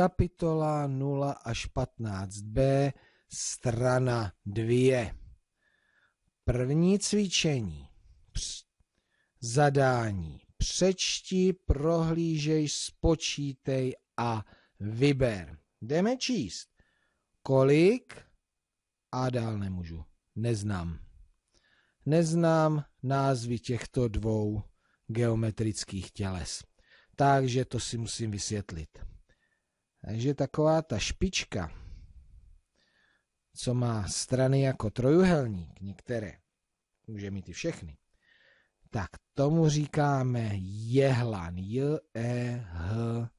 kapitola 0 až 15b, strana 2. První cvičení. Zadání. Přečti, prohlížej, spočítej a vyber. Jdeme číst. Kolik? A dál nemůžu. Neznám. Neznám názvy těchto dvou geometrických těles. Takže to si musím vysvětlit. Takže taková ta špička, co má strany jako trojuhelník, některé, může mít i všechny, tak tomu říkáme jehlan. J, E, H,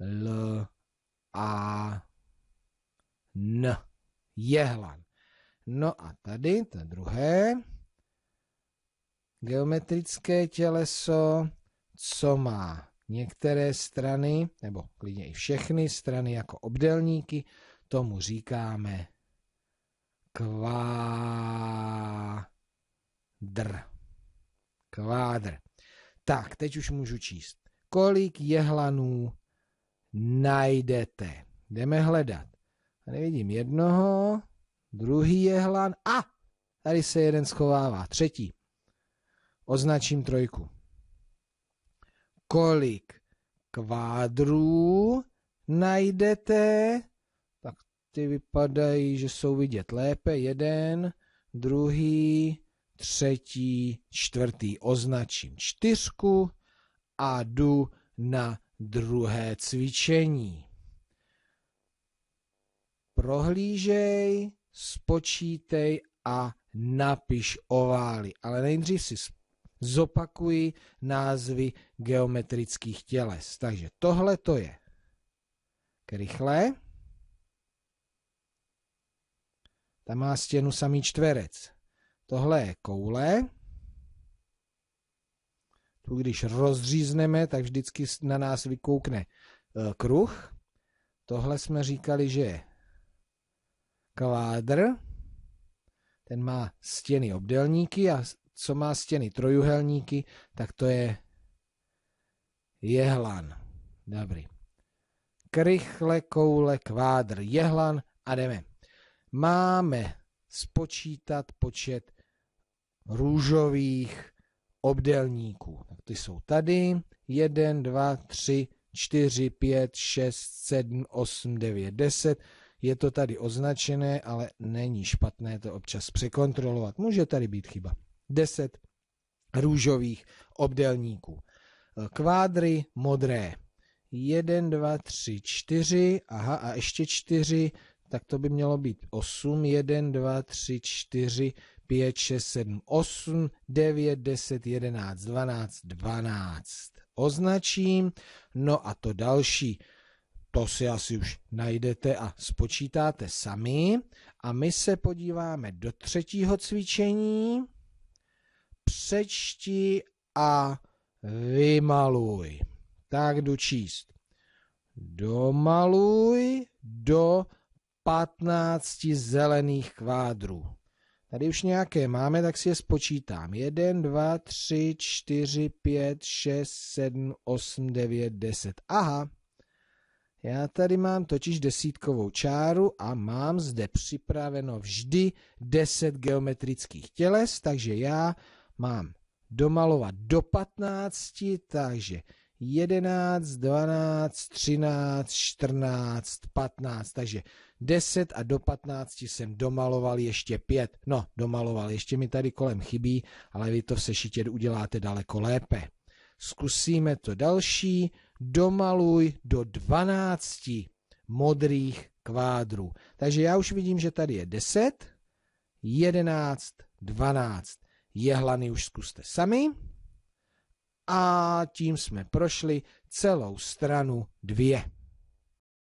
L, A, N. Jehlan. No a tady, to druhé, geometrické těleso, co má Některé strany, nebo klidně i všechny strany jako obdelníky, tomu říkáme kvádr. Kvádr. Tak, teď už můžu číst. Kolik jehlanů najdete? Jdeme hledat. Tady vidím jednoho, druhý jehlan a tady se jeden schovává, třetí. Označím trojku kolik kvádrů najdete, tak ty vypadají, že jsou vidět lépe, jeden, druhý, třetí, čtvrtý, označím čtyřku a jdu na druhé cvičení. Prohlížej, spočítej a napiš ovály. Ale nejdřív si zopakuji názvy geometrických těles. Takže tohle to je krychlé. Ta má stěnu samý čtverec. Tohle je koule. Tu když rozřízneme, tak vždycky na nás vykoukne e, kruh. Tohle jsme říkali, že je kvádr. Ten má stěny obdelníky a co má stěny trojuhelníky, tak to je jehlan. Dobrý. Krychle, koule, kvádr, jehlan a jdeme. Máme spočítat počet růžových obdelníků. Tak ty jsou tady. 1, 2, 3, 4, 5, 6, 7, 8, 9, 10. Je to tady označené, ale není špatné to občas překontrolovat. Může tady být chyba. 10 růžových obdelníků. Eh, kvádry modré. 1, 2, 3, 4. Aha, a ještě 4. Tak to by mělo být 8. 1, 2, 3, 4, 5, 6, 7, 8, 9, 10, 11, 12, 12. Označím. No a to další. To si asi už najdete a spočítáte sami. A my se podíváme do třetího cvičení sečti a vymaluj. Tak jdu číst. Domaluj do 15 zelených kvádrů. Tady už nějaké máme, tak si je spočítám. 1, 2, 3, 4, 5, 6, 7, 8, 9, 10. Aha, já tady mám totiž desítkovou čáru a mám zde připraveno vždy 10 geometrických těles, takže já mám domalovat do 15, takže 11, 12, 13, 14, 15, takže 10 a do 15 jsem domaloval ještě 5. No, domaloval, ještě mi tady kolem chybí, ale vy to v sešitě uděláte daleko lépe. Zkusíme to další. Domaluj do 12 modrých kvádrů. Takže já už vidím, že tady je 10, 11, 12 jehlany už zkuste sami. A tím jsme prošli celou stranu dvě.